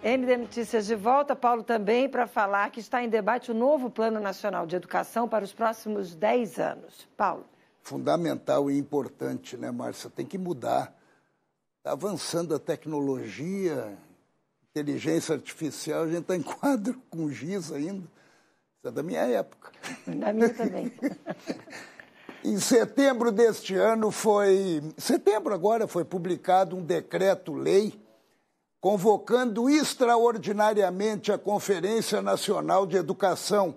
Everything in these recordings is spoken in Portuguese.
MD Notícias de volta, Paulo também, para falar que está em debate o novo Plano Nacional de Educação para os próximos 10 anos. Paulo. Fundamental e importante, né, Márcia? Tem que mudar. Está avançando a tecnologia, inteligência artificial, a gente está em quadro com giz ainda. Isso é da minha época. Da minha também. Em setembro deste ano foi, setembro agora foi publicado um decreto-lei convocando extraordinariamente a Conferência Nacional de Educação,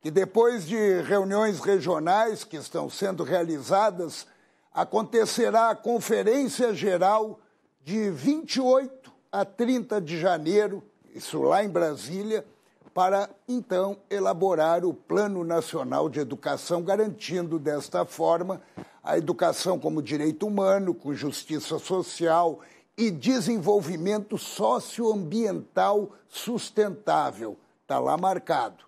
que depois de reuniões regionais que estão sendo realizadas, acontecerá a Conferência Geral de 28 a 30 de janeiro, isso lá em Brasília, para então elaborar o Plano Nacional de Educação, garantindo desta forma a educação como direito humano, com justiça social e desenvolvimento socioambiental sustentável. Está lá marcado.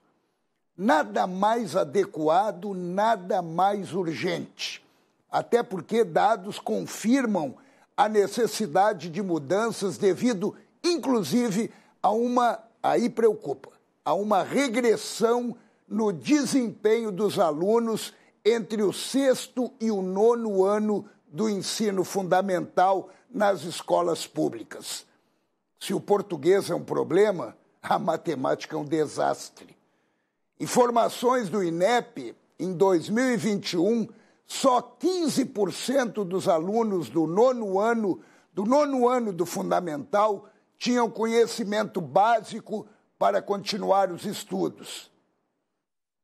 Nada mais adequado, nada mais urgente. Até porque dados confirmam a necessidade de mudanças devido, inclusive, a uma, aí preocupa, a uma regressão no desempenho dos alunos entre o sexto e o nono ano do ensino fundamental nas escolas públicas. Se o português é um problema, a matemática é um desastre. Informações do INEP, em 2021, só 15% dos alunos do nono ano do nono ano do fundamental tinham conhecimento básico para continuar os estudos.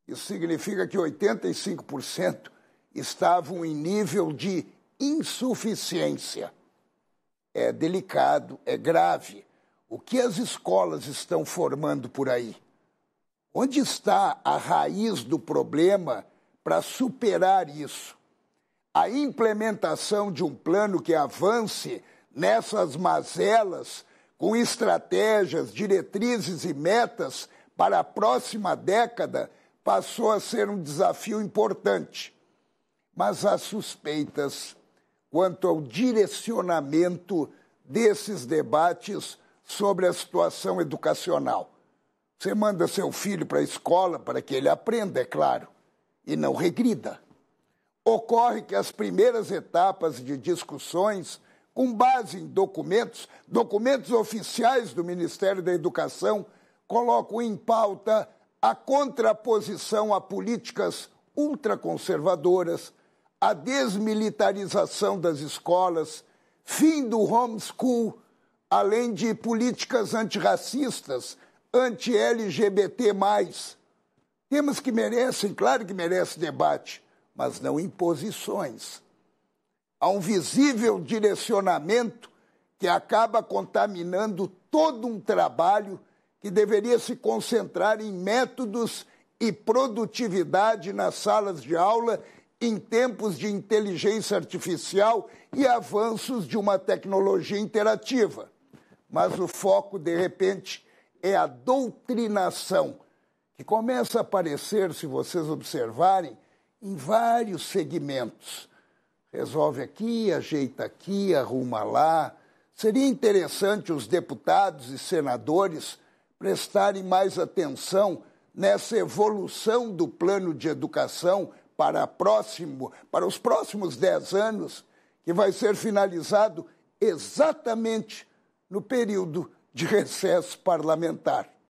Isso significa que 85% estavam em nível de insuficiência. É delicado, é grave. O que as escolas estão formando por aí? Onde está a raiz do problema para superar isso? A implementação de um plano que avance nessas mazelas, com estratégias, diretrizes e metas para a próxima década, passou a ser um desafio importante. Mas as suspeitas quanto ao direcionamento desses debates sobre a situação educacional. Você manda seu filho para a escola para que ele aprenda, é claro, e não regrida. Ocorre que as primeiras etapas de discussões, com base em documentos, documentos oficiais do Ministério da Educação, colocam em pauta a contraposição a políticas ultraconservadoras, a desmilitarização das escolas, fim do homeschool, além de políticas antirracistas, anti-LGBT. Temas que merecem, claro que merecem debate, mas não imposições. Há um visível direcionamento que acaba contaminando todo um trabalho que deveria se concentrar em métodos e produtividade nas salas de aula em tempos de inteligência artificial e avanços de uma tecnologia interativa. Mas o foco, de repente, é a doutrinação, que começa a aparecer, se vocês observarem, em vários segmentos. Resolve aqui, ajeita aqui, arruma lá. Seria interessante os deputados e senadores prestarem mais atenção nessa evolução do plano de educação para, próximo, para os próximos dez anos, que vai ser finalizado exatamente no período de recesso parlamentar.